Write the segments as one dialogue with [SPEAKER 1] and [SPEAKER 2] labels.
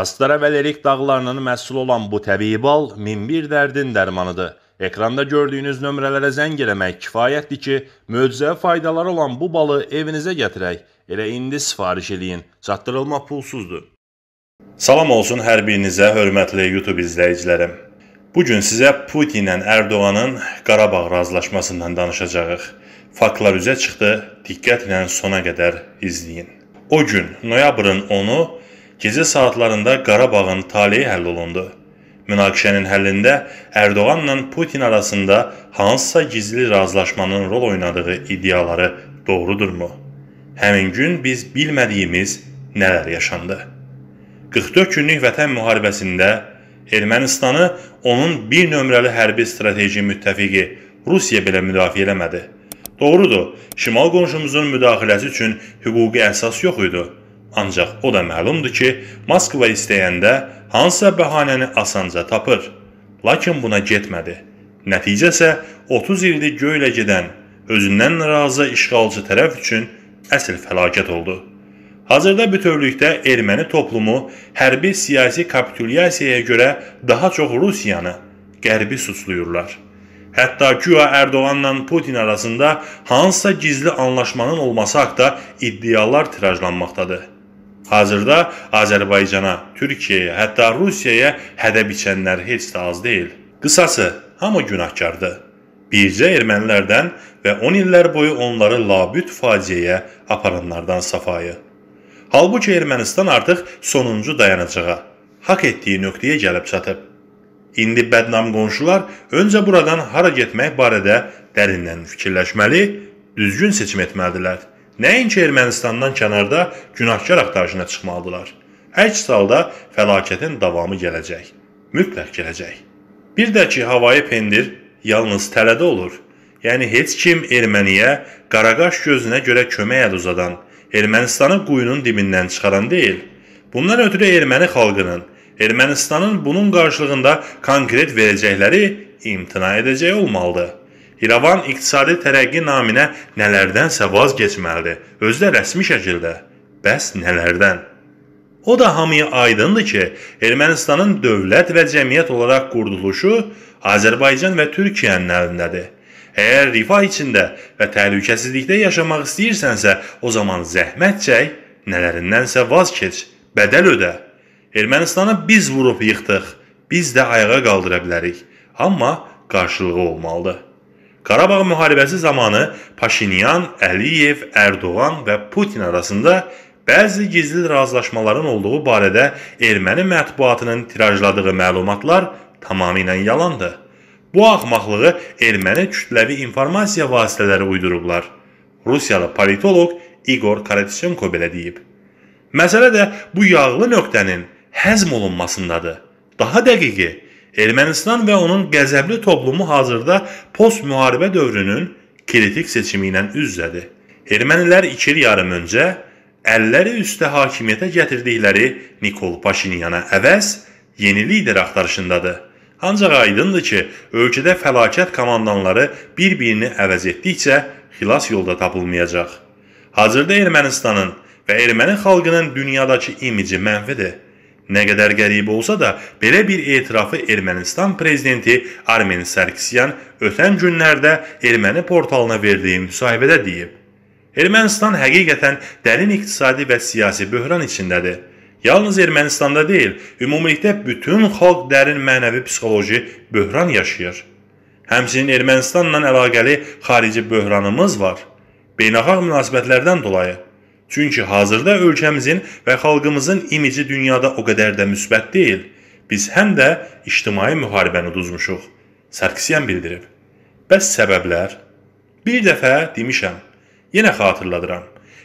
[SPEAKER 1] Astara və Lerik dağlarının məhsul olan bu təbii bal minbir dərdin dərmanıdır. Ekranda gördüyünüz nömrələrə zəng eləmək kifayətdir ki, möcüzəyə faydaları olan bu balı evinizə gətirək. Elə indi sifariş eləyin. Çatdırılma pulsuzdur. Salam olsun hər birinizə, hörmətli YouTube izləyicilərim. Bu gün sizə Putinlə Ərdoğanın Qarabağ razılaşmasından danışacağıq. Faktlar üzə çıxdı. Diqqətlə sona qədər izləyin. O gün noyabrın 10-u gecə saatlarında Qarabağın taleyi həll olundu. Münaqişənin həllində Ərdoğanla Putin arasında hansısa gizli razılaşmanın rol oynadığı iddiaları doğrudurmu? Həmin gün biz bilmədiyimiz nələr yaşandı? 44 günlük Vətən müharibəsində Ermənistanı onun bir nömrəli hərbi strateji müttəfiqi Rusiya belə müdafiə eləmədi. Doğrudur, şimal qonşumuzun müdaxiləsi üçün hüquqi əsas yox idi. Ancaq o da məlumdur ki, Moskva istəyəndə hansısa bəhanəni asanca tapır. Lakin buna getmədi. Nəticə isə 30 ildir göylə gedən, özündən razı işğalcı tərəf üçün əsl fəlakət oldu. Hazırda bütövlükdə erməni toplumu hərbi siyasi kapitulyasiyaya görə daha çox Rusiyanı, qərbi suçluyurlar. Hətta güya Erdoğanla Putin arasında hansısa gizli anlaşmanın olması haqda iddialar tirajlanmaqdadır. Hazırda Azərbaycana, Türkiyəyə, hətta Rusiyaya hədə biçənlər heç də az deyil. Qısası, hamı günahkardır. Bircə ermənilərdən və 10 illər boyu onları labüd faciəyə aparanlardan safayı. Halbuki Ermənistan artıq sonuncu dayanacağa, haqq etdiyi nöqtəyə gəlib çatıb. İndi bədnam qonşular öncə buradan hara getmək barədə dərindən fikirləşməli, düzgün seçim etməlidirlər. Nəinki Ermənistandan kənarda günahkar axtarışına çıxmalıdırlar. Əks halda fəlakətin davamı gələcək. Mütləq gələcək. Bir də ki, havayı pendir yalnız tələdə olur. Yəni heç kim erməniyə qaraqaş gözünə görə kömək əl uzadan, Ermənistanı quyunun dibindən çıxaran deyil. Bundan ötürü erməni xalqının Ermənistanın bunun qarşılığında konkret verəcəkləri imtina edəcəyi olmalıdır. İrəvan iqtisadi tərəqqi naminə nələrdənsə vazgeçməlidir. Özü də rəsmi şəkildə. Bəs nələrdən? O da hamıya aydındır ki, Ermənistanın dövlət və cəmiyyət olaraq quruluşu Azərbaycan və Türkiyənin əlindədir. Əgər rifah içində və təhlükəsizlikdə yaşamaq istəyirsənsə, o zaman zəhmət çək, nələrindənsə vaz keç, bədəl ödə. Ermənistanı biz vurub yıxdıq, biz də ayağa qaldıra bilərik, amma qarşılığı olmalıdır. Qarabağ müharibəsi zamanı Paşinyan, Əliyev, Ərdoğan və Putin arasında bəzi gizli razılaşmaların olduğu barədə erməni mətbuatının tirajladığı məlumatlar tamamilə yalandır. Bu axmaqlığı erməni kütləvi informasiya vasitələri uydurublar. Rusiyalı politoloq Igor Karatsenko belə deyib. Məsələ də bu yağlı nöqtənin həzm olunmasındadır. Daha dəqiqi, Ermənistan və onun qəzəbli toplumu hazırda post-müharibə dövrünün kritik seçimi ilə üz-üzədir. Ermənilər 2 il yarım öncə əlləri üstə hakimiyyətə gətirdikləri Nikol Paşinyana əvəz yeni lider axtarışındadır. Ancaq aydındır ki, ölkədə fəlakət komandanları bir-birini əvəz etdikcə xilas yolda tapılmayacaq. Hazırda Ermənistanın və erməni xalqının dünyadakı imici mənfidir. Nə qədər qəribə olsa da, belə bir etirafı Ermənistan prezidenti Armen Sarkisyan ötən günlərdə erməni portalına verdiyi müsahibədə deyib. Ermənistan həqiqətən dərin iqtisadi və siyasi böhran içindədir. Yalnız Ermənistanda deyil, ümumilikdə bütün xalq dərin mənəvi psixoloji böhran yaşayır. Həmçinin Ermənistanla əlaqəli xarici böhranımız var. Beynəlxalq münasibətlərdən dolayı Çünki hazırda ölkəmizin və xalqımızın imici dünyada o qədər də müsbət deyil. Biz həm də ictimai müharibəni uduzmuşuq. Sarkisyan bildirib. Bəs səbəblər? Bir dəfə demişəm, yenə xatırladıram.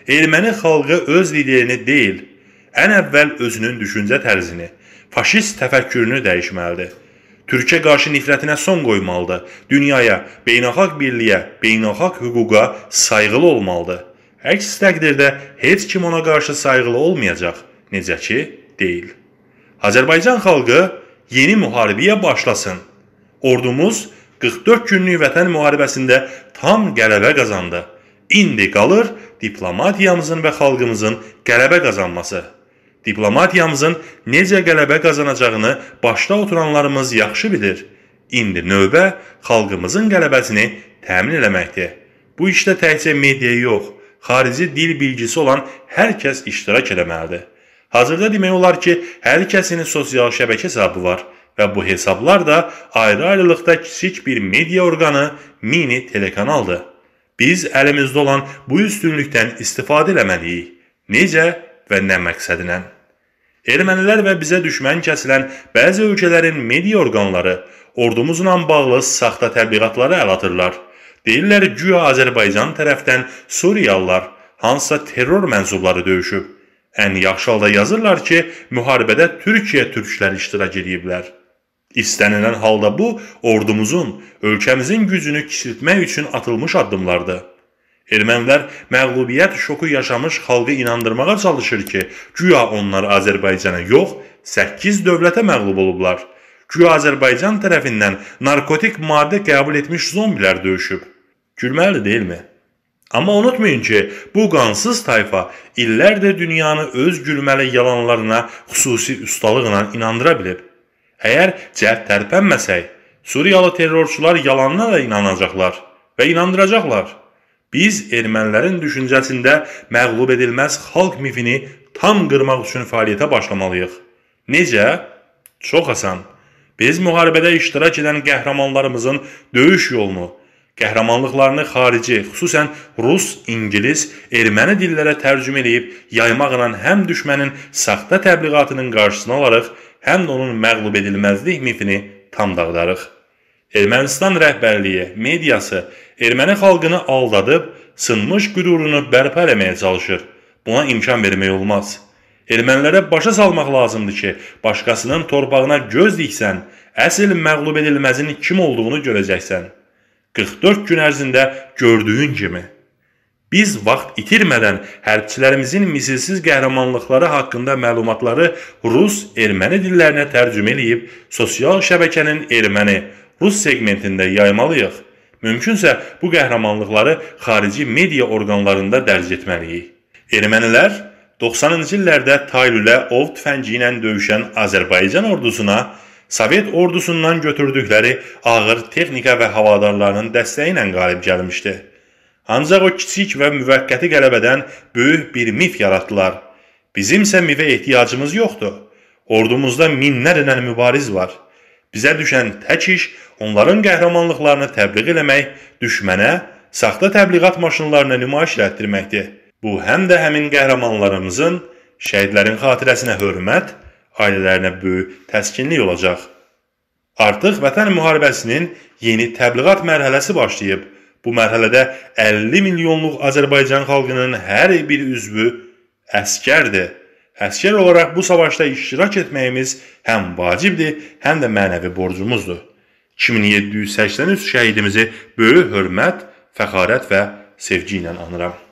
[SPEAKER 1] Erməni xalqı öz liderini deyil, ən əvvəl özünün düşüncə tərzini, faşist təfəkkürünü dəyişməlidir. Türkiyə qarşı nifrətinə son qoymalıdır. Dünyaya, beynəlxalq birliyə, beynəlxalq hüquqa sayğılı olmalıdır. Əks təqdirdə heç kim ona qarşı sayğılı olmayacaq, necə ki, deyil. Azərbaycan xalqı yeni müharibəyə başlasın. Ordumuz 44 günlük vətən müharibəsində tam qələbə qazandı. İndi qalır diplomatiyamızın və xalqımızın qələbə qazanması. Diplomatiyamızın necə qələbə qazanacağını başda oturanlarımız yaxşı bilir. İndi növbə xalqımızın qələbəsini təmin eləməkdir. Bu işdə təkcə media yox, xarici dil bilgisi olan hər kəs iştirak eləməlidir. Hazırda demək olar ki, hər kəsin sosial şəbəkə hesabı var və bu hesablar da ayrı-ayrılıqda kiçik bir media orqanı, mini telekanaldır. Biz əlimizdə olan bu üstünlükdən istifadə eləməliyik. Necə və nə məqsədlə? Ermənilər və bizə düşmən kəsilən bəzi ölkələrin media orqanları ordumuzla bağlı saxta təbliğatları əl atırlar. Deyirlər güya Azərbaycan tərəfdən Suriyalılar hansısa terror mənsubları döyüşüb. Ən yaxşı halda yazırlar ki, müharibədə Türkiyə türkləri iştirak ediblər. İstənilən halda bu, ordumuzun, ölkəmizin gücünü kiçiltmək üçün atılmış addımlardır. Ermənilər məğlubiyyət şoku yaşamış xalqı inandırmağa çalışır ki, güya onlar Azərbaycana yox, 8 dövlətə məğlub olublar. Güya Azərbaycan tərəfindən narkotik maddə qəbul etmiş zombilər döyüşüb. Gülməli deyilmi? Amma unutmayın ki, bu qansız tayfa illərdir dünyanı öz gülməli yalanlarına xüsusi ustalıqla inandıra bilib. Əgər cəhd tərpənməsək, Suriyalı terrorçular yalanına da inanacaqlar və inandıracaqlar. Biz ermənilərin düşüncəsində məğlub edilməz xalq mifini tam qırmaq üçün fəaliyyətə başlamalıyıq. Necə? Çox asan. Biz müharibədə iştirak edən qəhrəmanlarımızın döyüş yolunu, qəhrəmanlıqlarını xarici, xüsusən rus, ingilis, erməni dillərə tərcümə edib yaymaqla həm düşmənin saxta təbliğatının qarşısını alarıq, həm də onun məğlub edilməzlik mifini tam dağıdarıq. Ermənistan rəhbərliyi, mediası erməni xalqını aldadıb sınmış qürurunu bərpa eləməyə çalışır. Buna imkan vermək olmaz. Ermənilərə başa salmaq lazımdır ki, başqasının torpağına göz diksən, əsl məğlub edilməzin kim olduğunu görəcəksən. 44 gün ərzində gördüyün kimi. Biz vaxt itirmədən hərbçilərimizin misilsiz qəhrəmanlıqları haqqında məlumatları rus, erməni dillərinə tərcümə eləyib sosial şəbəkənin erməni, rus segmentində yaymalıyıq. Mümkünsə bu qəhrəmanlıqları xarici media orqanlarında dərc etməliyik. Ermənilər 90-cı illərdə Taylülə ov tüfəngi ilə döyüşən Azərbaycan ordusuna Sovet ordusundan götürdükləri ağır texnika və havadarlarının dəstəyi ilə qalib gəlmişdi. Ancaq o kiçik və müvəqqəti qələbədən böyük bir mif yaratdılar. Bizimsə mifə ehtiyacımız yoxdur. Ordumuzda minlərlə mübariz var. Bizə düşən tək iş onların qəhrəmanlıqlarını təbliğ eləmək, düşmənə saxta təbliğat maşınlarını nümayiş etdirməkdir. Bu həm də həmin qəhrəmanlarımızın, şəhidlərin xatirəsinə hörmət ailələrinə böyük təskinlik olacaq. Artıq Vətən müharibəsinin yeni təbliğat mərhələsi başlayıb. Bu mərhələdə 50 milyonluq Azərbaycan xalqının hər bir üzvü əskərdir. Əskər olaraq bu savaşda iştirak etməyimiz həm vacibdir, həm də mənəvi borcumuzdur. 2783 şəhidimizi böyük hörmət, fəxarət və sevgi ilə anıram.